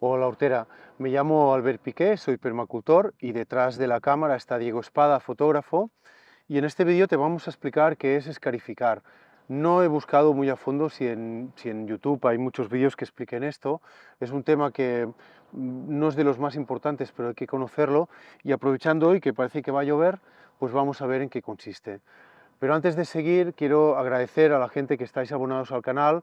Hola Hortera, me llamo Albert Piqué, soy permacultor y detrás de la cámara está Diego Espada, fotógrafo, y en este vídeo te vamos a explicar qué es escarificar. No he buscado muy a fondo si en, YouTube hay muchos vídeos que expliquen esto, es un tema que mm, no es de los más importantes, pero hay que conocerlo, y aprovechando hoy que parece que va a llover, pues vamos a ver en qué consiste. Pero antes de seguir, quiero agradecer a la gente que estáis abonados al canal,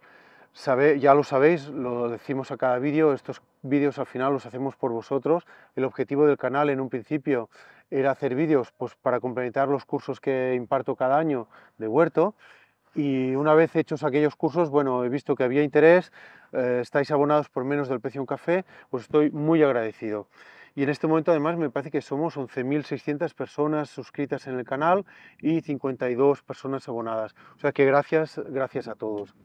ya lo sabéis, lo decimos a cada vídeo, estos vídeos al final los hacemos por vosotros. El objetivo del canal en un principio era hacer vídeos pues, para complementar los cursos que imparto cada año de huerto y una vez hechos aquellos cursos, bueno, he visto que había interés, eh, estáis abonados por menos del precio de un café, os pues estoy muy agradecido. Y en este momento además me parece que somos 11.600 personas suscritas en el canal y 52 personas abonadas. O sea que gracias, gracias a todos.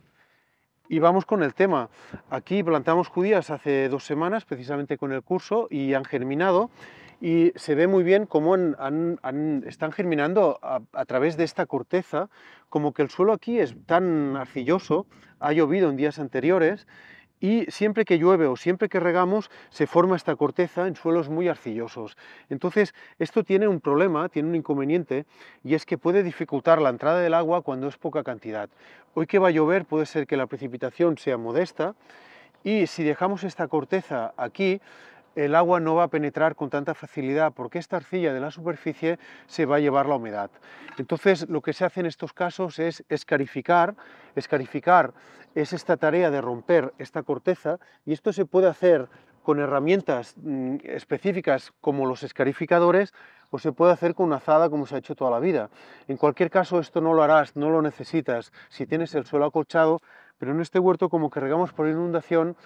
Y vamos con el tema. Aquí plantamos judías hace dos semanas, precisamente con el curso, y han germinado. Y se ve muy bien cómo están germinando a, través de esta corteza, como que el suelo aquí es tan arcilloso, ha llovido en días anteriores, y siempre que llueve o siempre que regamos se forma esta corteza en suelos muy arcillosos. Entonces esto tiene un problema, tiene un inconveniente y es que puede dificultar la entrada del agua cuando es poca cantidad. Hoy que va a llover puede ser que la precipitación sea modesta y si dejamos esta corteza aquí el agua no va a penetrar con tanta facilidad porque esta arcilla de la superficie se va a llevar la humedad. Entonces lo que se hace en estos casos es escarificar. Escarificar es esta tarea de romper esta corteza y esto se puede hacer con herramientas mm, específicas como los escarificadores o se puede hacer con una azada como se ha hecho toda la vida. En cualquier caso esto no lo harás, no lo necesitas si tienes el suelo acolchado, pero en este huerto como que regamos por inundación,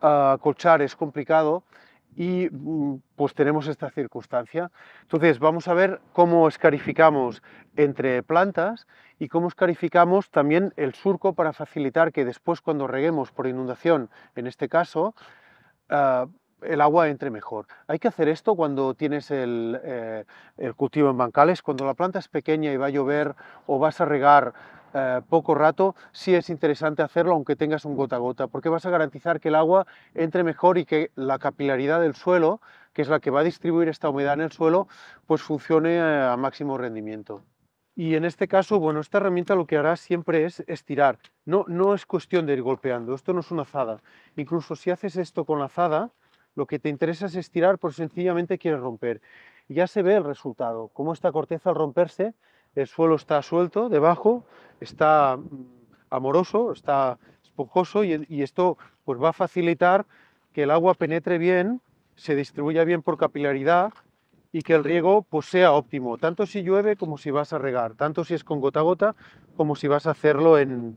ah, acolchar es complicado y mm, pues tenemos esta circunstancia. Entonces vamos a ver cómo escarificamos entre plantas y cómo escarificamos también el surco para facilitar que después cuando reguemos por inundación, en este caso, ah, el agua entre mejor. Hay que hacer esto cuando tienes eh, el, cultivo en bancales, cuando la planta es pequeña y va a llover o vas a regar eh, poco rato, sí es interesante hacerlo aunque tengas un gota a gota, porque vas a garantizar que el agua entre mejor y que la capilaridad del suelo, que es la que va a distribuir esta humedad en el suelo, pues funcione eh, a máximo rendimiento. Y en este caso, bueno, esta herramienta lo que hará siempre es estirar. No, no es cuestión de ir golpeando, esto no es una azada. Incluso si haces esto con la azada, lo que te interesa es estirar, por pues sencillamente quieres romper. Ya se ve el resultado, cómo esta corteza al romperse el suelo está suelto debajo, está mm, amoroso, está esponjoso y, esto pues va a facilitar que el agua penetre bien, se distribuya bien por capilaridad y que el riego pues, sea óptimo, tanto si llueve como si vas a regar, tanto si es con gota a gota como si vas a hacerlo en,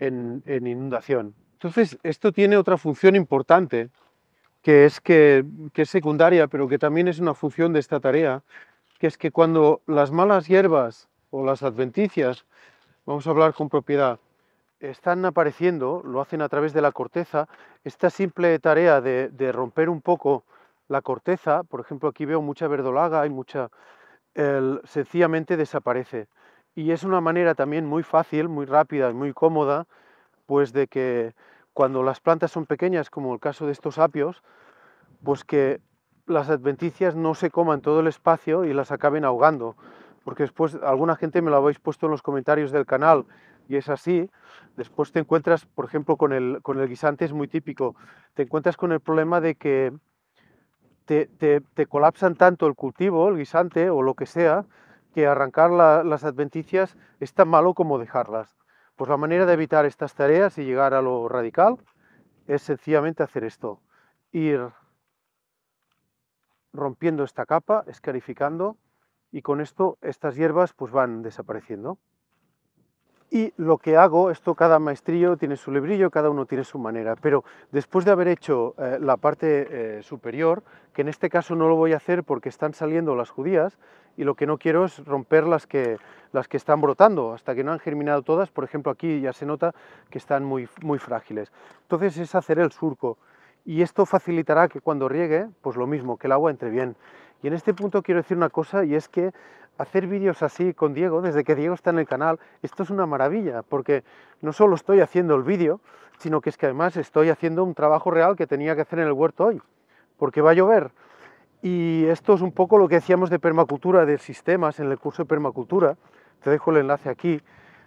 inundación. Entonces, esto tiene otra función importante, que es que, que es secundaria, pero que también es una función de esta tarea, que es que cuando las malas hierbas o las adventicias, vamos a hablar con propiedad, están apareciendo, lo hacen a través de la corteza, esta simple tarea de, romper un poco la corteza, por ejemplo aquí veo mucha verdolaga, hay mucha, sencillamente desaparece. Y es una manera también muy fácil, muy rápida y muy cómoda, pues de que cuando las plantas son pequeñas, como el caso de estos apios, pues que las adventicias no se coman todo el espacio y las acaben ahogando porque después alguna gente me lo habéis puesto en los comentarios del canal y es así. Después te encuentras, por ejemplo, con el, guisante, es muy típico, te encuentras con el problema de que te, colapsan tanto el cultivo, el guisante o lo que sea, que arrancar las adventicias es tan malo como dejarlas. Pues la manera de evitar estas tareas y llegar a lo radical es sencillamente hacer esto, ir rompiendo esta capa, escarificando, y con esto estas hierbas pues van desapareciendo. Y lo que hago, esto cada maestrillo tiene su librillo, cada uno tiene su manera, pero después de haber hecho eh, la parte eh, superior, que en este caso no lo voy a hacer porque están saliendo las judías, y lo que no quiero es romper las que, las que están brotando, hasta que no han germinado todas, por ejemplo aquí ya se nota que están muy, muy frágiles. Entonces es hacer el surco, y esto facilitará que cuando riegue, pues lo mismo, que el agua entre bien. Y en este punto quiero decir una cosa y es que hacer vídeos así con Diego, desde que Diego está en el canal, esto es una maravilla, porque no solo estoy haciendo el vídeo, sino que es que además estoy haciendo un trabajo real que tenía que hacer en el huerto hoy, porque va a llover. Y esto es un poco lo que decíamos de permacultura, de sistemas en el curso de permacultura, te dejo el enlace aquí,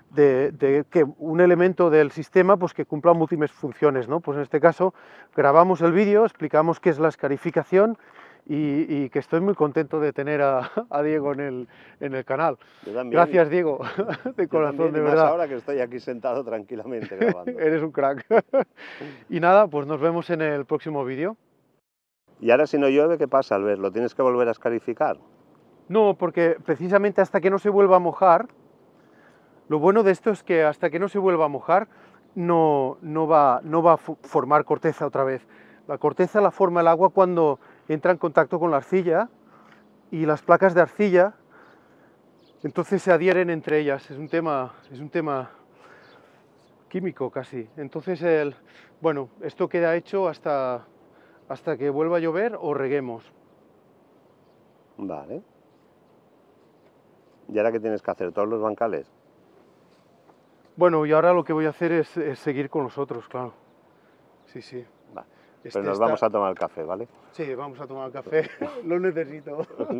de, que un elemento del sistema pues que cumpla múltiples funciones, ¿no? Pues en este caso grabamos el vídeo, explicamos qué es la escarificación y, que estoy muy contento de tener a, Diego en el, canal. Gracias, Diego, de corazón, de verdad. ahora que estoy aquí sentado tranquilamente grabando. Eres un crack. y nada, pues nos vemos en el próximo vídeo. Y ahora si no llueve, ¿qué pasa, Albert? ¿Lo tienes que volver a escarificar? No, porque precisamente hasta que no se vuelva a mojar, lo bueno de esto es que hasta que no se vuelva a mojar, no, no, va, no va a formar corteza otra vez. La corteza la forma el agua cuando entra en contacto con la arcilla y las placas de arcilla entonces se adhieren entre ellas. Es un tema, es un tema químico casi. Entonces, el, bueno, esto queda hecho hasta, hasta que vuelva a llover o reguemos. Vale. ¿Y ahora qué tienes que hacer? ¿Todos los bancales? Bueno, y ahora lo que voy a hacer es, seguir con los otros, claro. Sí, sí. Pero este nos vamos a tomar el café, ¿vale? Sí, vamos a tomar café. Lo necesito.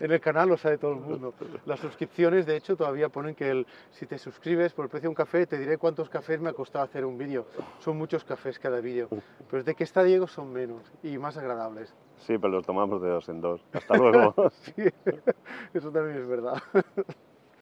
en el canal lo sabe todo el mundo. Las suscripciones, de hecho, todavía ponen que el, si te suscribes por el precio de un café, te diré cuántos cafés me ha costado hacer un vídeo. Son muchos cafés cada vídeo. Pero de que está Diego son menos y más agradables. Sí, pero los tomamos de dos en dos. Hasta luego. sí, eso también es verdad.